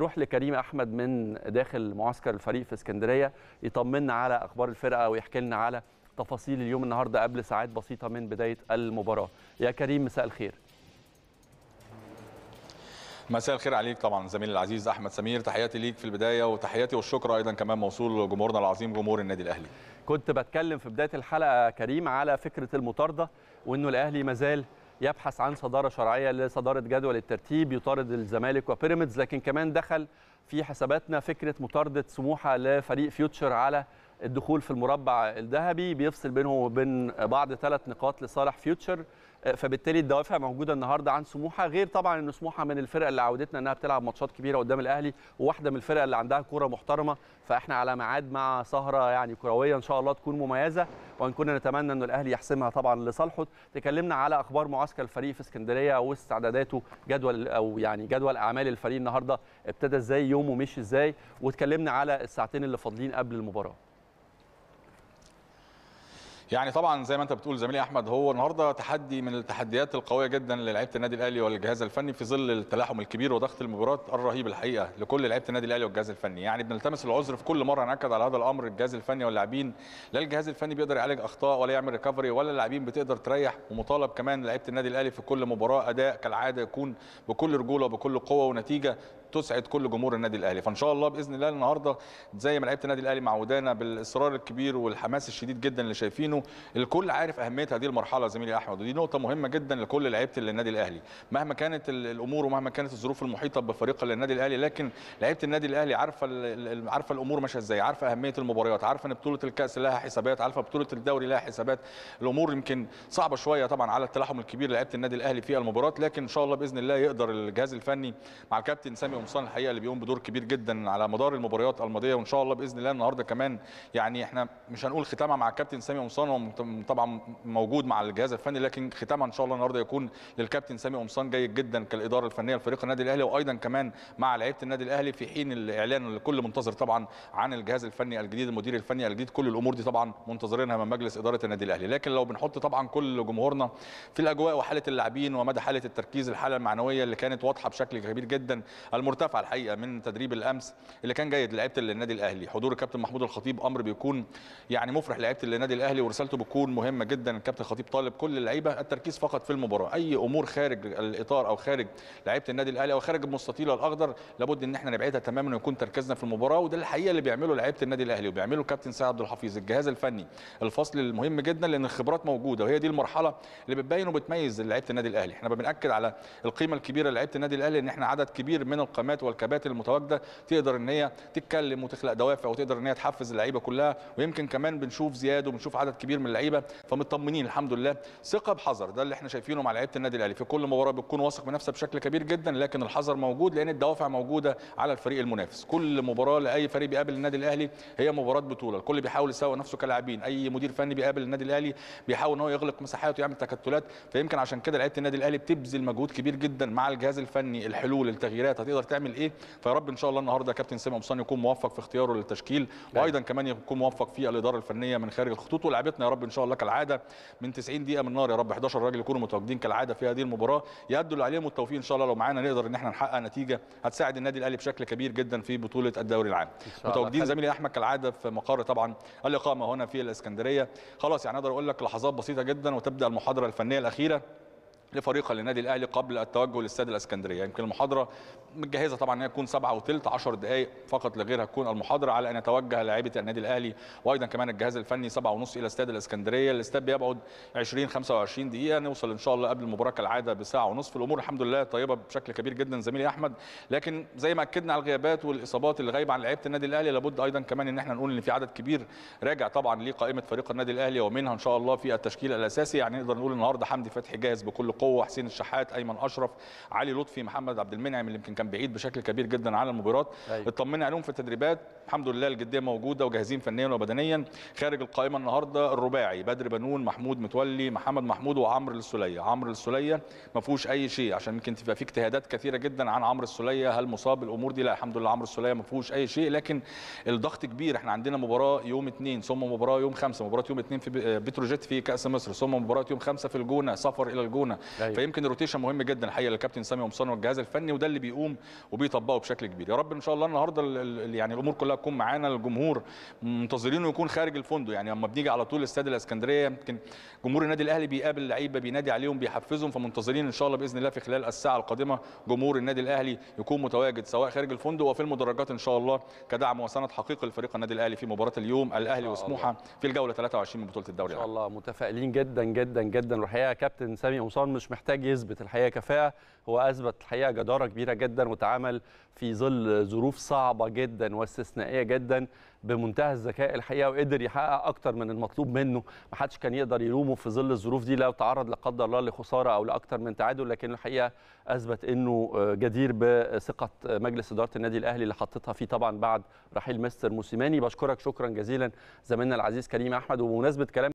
نروح لكريم احمد من داخل معسكر الفريق في اسكندريه يطمنا على اخبار الفرقه ويحكي لنا على تفاصيل اليوم النهارده قبل ساعات بسيطه من بدايه المباراه يا كريم مساء الخير مساء الخير عليك طبعا زميلي العزيز احمد سمير تحياتي ليك في البدايه وتحياتي والشكر ايضا كمان موصول لجمهورنا العظيم جمهور النادي الاهلي كنت بتكلم في بدايه الحلقه كريم على فكره المطارده وانه الاهلي مازال يبحث عن صداره شرعيه لصداره جدول الترتيب يطارد الزمالك وبيراميدز لكن كمان دخل في حساباتنا فكره مطارده سموحه لفريق فيوتشر على الدخول في المربع الذهبي بيفصل بينهم وبين بعض ثلاث نقاط لصالح فيوتشر آه، فبالتالي الدوافع موجوده النهارده عن سموحه غير طبعا ان سموحه من الفرق اللي عودتنا انها بتلعب ماتشات كبيره قدام الاهلي وواحده من الفرق اللي عندها كوره محترمه فاحنا على ميعاد مع سهره يعني كرويه ان شاء الله تكون مميزه وان كنا نتمنى ان الاهلي يحسمها طبعا لصالحه تكلمنا على اخبار معسكر الفريق في اسكندريه واستعداداته جدول او يعني جدول اعمال الفريق النهارده ابتدى ازاي يومه مشي ازاي واتكلمنا على الساعتين اللي فاضلين قبل المباراه يعني طبعا زي ما انت بتقول زميلي احمد هو النهارده تحدي من التحديات القويه جدا للعيبه النادي الاهلي والجهاز الفني في ظل التلاحم الكبير وضغط المباراه الرهيب الحقيقه لكل لعيبه النادي الاهلي والجهاز الفني يعني بنلتمس العذر في كل مره ناكد على هذا الامر الجهاز الفني واللاعبين لا الجهاز الفني بيقدر يعالج اخطاء ولا يعمل ريكفري ولا اللاعبين بتقدر تريح ومطالب كمان لعيبه النادي الاهلي في كل مباراه اداء كالعاده يكون بكل رجوله وبكل قوه ونتيجه تسعد كل جمهور النادي الاهلي فان شاء الله باذن الله النهارده زي ما لعيبه النادي الاهلي معودانا بالاصرار الكبير والحماس الشديد جدا اللي شايفينه الكل عارف اهميه هذه المرحله زميلي احمد ودي نقطه مهمه جدا لكل لعيبه النادي الاهلي مهما كانت الامور ومهما كانت الظروف المحيطه بفريق النادي الاهلي لكن لعيبه النادي الاهلي عارفه عارفه الامور ماشيه ازاي عارفه اهميه المباريات عارفه ان بطوله الكاس لها حسابات عارفه بطوله الدوري لها حسابات الامور يمكن صعبه شويه طبعا على التلاحم الكبير لعيبه النادي الاهلي في المباراه لكن ان شاء الله باذن الله يقدر الجهاز الفني مع الكابتن سامي قمصان الحقيقه اللي بيقوم بدور كبير جدا على مدار المباريات الماضيه وان شاء الله باذن الله النهارده كمان يعني احنا مش هنقول ختامها مع الكابتن سامي قمصان هو طبعا موجود مع الجهاز الفني لكن ختامها ان شاء الله النهارده يكون للكابتن سامي قمصان جيد جدا كالاداره الفنيه لفريق النادي الاهلي وايضا كمان مع لعيبه النادي الاهلي في حين الاعلان لكل منتظر طبعا عن الجهاز الفني الجديد المدير الفني الجديد كل الامور دي طبعا منتظرينها من مجلس اداره النادي الاهلي لكن لو بنحط طبعا كل جمهورنا في الاجواء وحاله اللاعبين ومدى حاله التركيز الحاله المعنويه اللي كانت واضحه بشكل كبير جدا مرتفعه الحقيقه من تدريب الامس اللي كان جيد لعيبه النادي الاهلي حضور الكابتن محمود الخطيب امر بيكون يعني مفرح لعيبه النادي الاهلي ورسالته بتكون مهمه جدا الكابتن الخطيب طالب كل اللعيبه التركيز فقط في المباراه اي امور خارج الاطار او خارج لعيبه النادي الاهلي او خارج المستطيل الاخضر لابد ان احنا نبعدها تماما ويكون تركيزنا في المباراه وده الحقيقه اللي بيعمله لعيبه النادي الاهلي وبيعمله الكابتن سعد عبد الحفيظ الجهاز الفني الفصل المهم جدا لان الخبرات موجوده وهي دي المرحله اللي بتبين وبتميز لعيبه النادي الاهلي احنا بناكد على القيمه الكبيره لعيبه النادي الاهلي ان احنا عدد كبير من القناة الطاقمات والكباتن المتواجده تقدر ان هي تتكلم وتخلق دوافع وتقدر ان هي تحفز اللعيبه كلها ويمكن كمان بنشوف زياد وبنشوف عدد كبير من اللعيبه فمطمنين الحمد لله ثقه بحذر ده اللي احنا شايفينه مع لعيبه النادي الاهلي في كل مباراه بتكون واثق من نفسها بشكل كبير جدا لكن الحذر موجود لان الدوافع موجوده على الفريق المنافس كل مباراه لاي فريق بيقابل النادي الاهلي هي مباراه بطوله الكل بيحاول يسوي نفسه كلاعبين اي مدير فني بيقابل النادي الاهلي بيحاول ان هو يغلق مساحات ويعمل تكتلات فيمكن عشان كده لعيبه النادي الاهلي بتبذل مجهود كبير جدا مع الجهاز الفني الحلول التغييرات هتقدر تعمل ايه فيا رب ان شاء الله النهارده كابتن سامي مصان يكون موفق في اختياره للتشكيل وايضا كمان يكون موفق في الاداره الفنيه من خارج الخطوط ولعبتنا يا رب ان شاء الله كالعاده من 90 دقيقه من نار يا رب 11 راجل يكونوا متواجدين كالعاده في هذه المباراه يادوا اللي عليهم التوفيق ان شاء الله لو معانا نقدر ان احنا نحقق نتيجه هتساعد النادي الاهلي بشكل كبير جدا في بطوله الدوري العام متواجدين زميلي احمد كالعاده في مقر طبعا الاقامه هنا في الاسكندريه خلاص يعني اقدر اقول لك لحظات بسيطه جدا وتبدا المحاضره الفنيه الاخيره لفريقها للنادي الاهلي قبل التوجه للاستاد الاسكندريه يمكن المحاضره متجهزه طبعا ان هي تكون سبعة وثلث 10 دقائق فقط لغيرها تكون المحاضره على ان يتوجه لاعيبه النادي الاهلي وايضا كمان الجهاز الفني سبعة ونص الى استاد الاسكندريه الاستاد بيبعد 20 25 دقيقه نوصل ان شاء الله قبل المباراه كالعاده بساعه ونصف الامور الحمد لله طيبه بشكل كبير جدا زميلي احمد لكن زي ما اكدنا على الغيابات والاصابات اللي غايبه عن لعيبه النادي الاهلي لابد ايضا كمان ان احنا نقول ان في عدد كبير راجع طبعا لقائمه فريق النادي الاهلي ومنها ان شاء الله في التشكيل الاساسي يعني نقدر نقول النهارده حمدي فتحي جاهز بكل القوه حسين الشحات ايمن اشرف علي لطفي محمد عبد المنعم اللي يمكن كان بعيد بشكل كبير جدا عن المباراه أيوة. اطمنا عليهم في التدريبات الحمد لله الجديه موجوده وجاهزين فنيا وبدنيا خارج القائمه النهارده الرباعي بدر بنون محمود متولي محمد محمود وعمرو السليه عمرو السليه ما فيهوش اي شيء عشان يمكن تبقى في اجتهادات كثيره جدا عن عمرو السليه هل مصاب الامور دي لا الحمد لله عمرو السليه ما فيهوش اي شيء لكن الضغط كبير احنا عندنا مباراه يوم اثنين ثم مباراه يوم خمسه مباراه يوم اثنين في آه، بتروجيت في كاس مصر ثم مباراه يوم خمسه في الجونه سفر الى الجونه أيوة. فيمكن الروتيشن مهم جدا الحقيقه للكابتن سامي قمصان والجهاز الفني وده اللي بيقوم وبيطبقه بشكل كبير يا رب ان شاء الله النهارده يعني الامور كلها تكون معانا الجمهور منتظرينه يكون خارج الفندق يعني لما بنيجي على طول استاد الاسكندريه يمكن جمهور النادي الاهلي بيقابل لعيبه بينادي عليهم بيحفزهم فمنتظرين ان شاء الله باذن الله في خلال الساعه القادمه جمهور النادي الاهلي يكون متواجد سواء خارج الفندق وفي المدرجات ان شاء الله كدعم وسند حقيقي لفريق النادي الاهلي في مباراه اليوم الاهلي وسموحه في الجوله 23 من بطوله الدوري ان شاء الله متفائلين جدا جدا جدا والحقيقه كابتن سامي قمصان مش محتاج يثبت الحقيقه كفاءه هو اثبت الحقيقه جداره كبيره جدا وتعامل في ظل ظروف صعبه جدا واستثنائيه جدا بمنتهى الذكاء الحقيقه وقدر يحقق اكتر من المطلوب منه ما حدش كان يقدر يلومه في ظل الظروف دي لو تعرض لا قدر الله لخساره او لاكتر من تعادل لكن الحقيقه اثبت انه جدير بثقه مجلس اداره النادي الاهلي اللي حطتها فيه طبعا بعد رحيل مستر موسيماني بشكرك شكرا جزيلا زميلنا العزيز كريم احمد وبمناسبه كلام